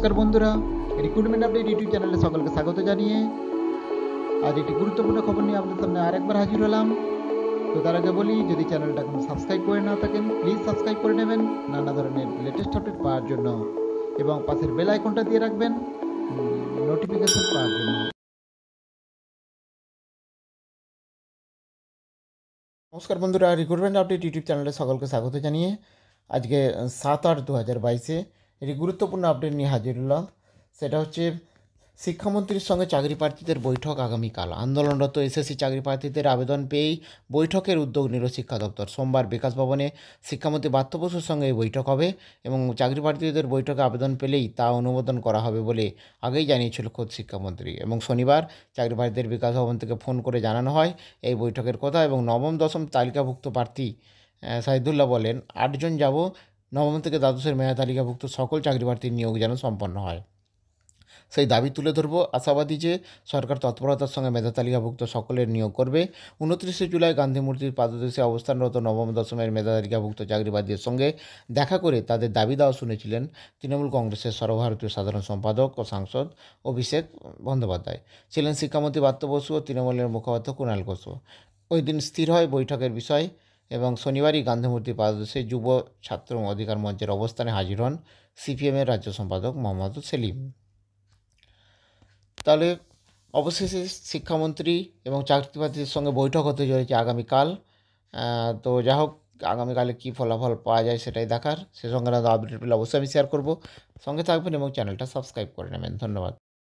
নমস্কার বন্ধুরা recruitment update YouTube চ্যানেলে সকলকে স্বাগত জানিয়ে আজ একটি গুরুত্বপূর্ণ খবর নিয়ে আপনাদের সামনে আরেকবার হাজির হলাম তো তার আগে বলি যদি চ্যানেলটা কোনো সাবস্ক্রাইব করে না থাকেন প্লিজ সাবস্ক্রাইব করে নেবেন নানা ধরনের লেটেস্ট আপডেট পাওয়ার জন্য এবং পাশের বেল আইকনটা দিয়ে রাখবেন নোটিফিকেশন পাওয়ার জন্য নমস্কার বন্ধুরা রিক্রুটমেন্ট আপডেট ইউটিউব চ্যানেলে সকলকে স্বাগত জানিয়ে আজকে সাত আট দু হাজার বাইশে একটি গুরুত্বপূর্ণ আপডেট নিয়ে হাজির হলাম সেটা হচ্ছে শিক্ষামন্ত্রীর সঙ্গে চাকরি প্রার্থীদের বৈঠক আগামীকাল আন্দোলনরত এসএসসি চাকরি প্রার্থীদের আবেদন পেয়েই বৈঠকের উদ্যোগ নিল শিক্ষা দপ্তর সোমবার বিকাশ ভবনে শিক্ষামন্ত্রী বার্থ বসুর সঙ্গে এই বৈঠক হবে এবং চাকরি প্রার্থীদের বৈঠকে আবেদন পেলেই তা অনুমোদন করা হবে বলে আগেই জানিয়েছিল খোদ শিক্ষামন্ত্রী এবং শনিবার চাকরি প্রার্থীদের বিকাশ ভবন থেকে ফোন করে জানানো হয় এই বৈঠকের কথা এবং নবম দশম তালিকাভুক্ত প্রার্থী সাইদুল্লাহ বলেন আটজন যাব নবম থেকে দ্বাদশের মেধা তালিকাভুক্ত সকল চাকরিপ্রার্থীর নিয়োগ যেন সম্পন্ন হয় সেই দাবি তুলে ধরব আশাবাদী যে সরকার তৎপরতার সঙ্গে মেধা তালিকাভুক্ত সকলের নিয়োগ করবে উনত্রিশে জুলাই গান্ধী মূর্তির পাদদেশে অবস্থানরত নবম দশমের মেধা তালিকাভুক্ত চাকরিবাদীদের সঙ্গে দেখা করে তাদের দাবি দেওয়া শুনেছিলেন তৃণমূল কংগ্রেসের সর্বভারতীয় সাধারণ সম্পাদক ও সাংসদ অভিষেক বন্দ্যোপাধ্যায় ছিলেন শিক্ষামন্ত্রী বাত্য বসু ও তৃণমূলের মুখপাত্র কুণাল ঘোষ ওই দিন স্থির হয় বৈঠকের বিষয় এবং শনিবারই গান্ধীমূর্তি পাদদেশে যুব ছাত্র অধিকার মঞ্চের অবস্থানে হাজির হন সিপিএমের রাজ্য সম্পাদক মোহাম্মদ সেলিম তাহলে অবশেষে শিক্ষামন্ত্রী এবং চাকরিপ্রার্থীদের সঙ্গে বৈঠক হতে চলেছে আগামীকাল তো যা হোক আগামীকালে কী ফলাফল পাওয়া যায় সেটাই দেখার সে সঙ্গে আপডেট পেলে অবশ্যই আমি শেয়ার করব সঙ্গে থাকবেন এবং চ্যানেলটা সাবস্ক্রাইব করে নেবেন ধন্যবাদ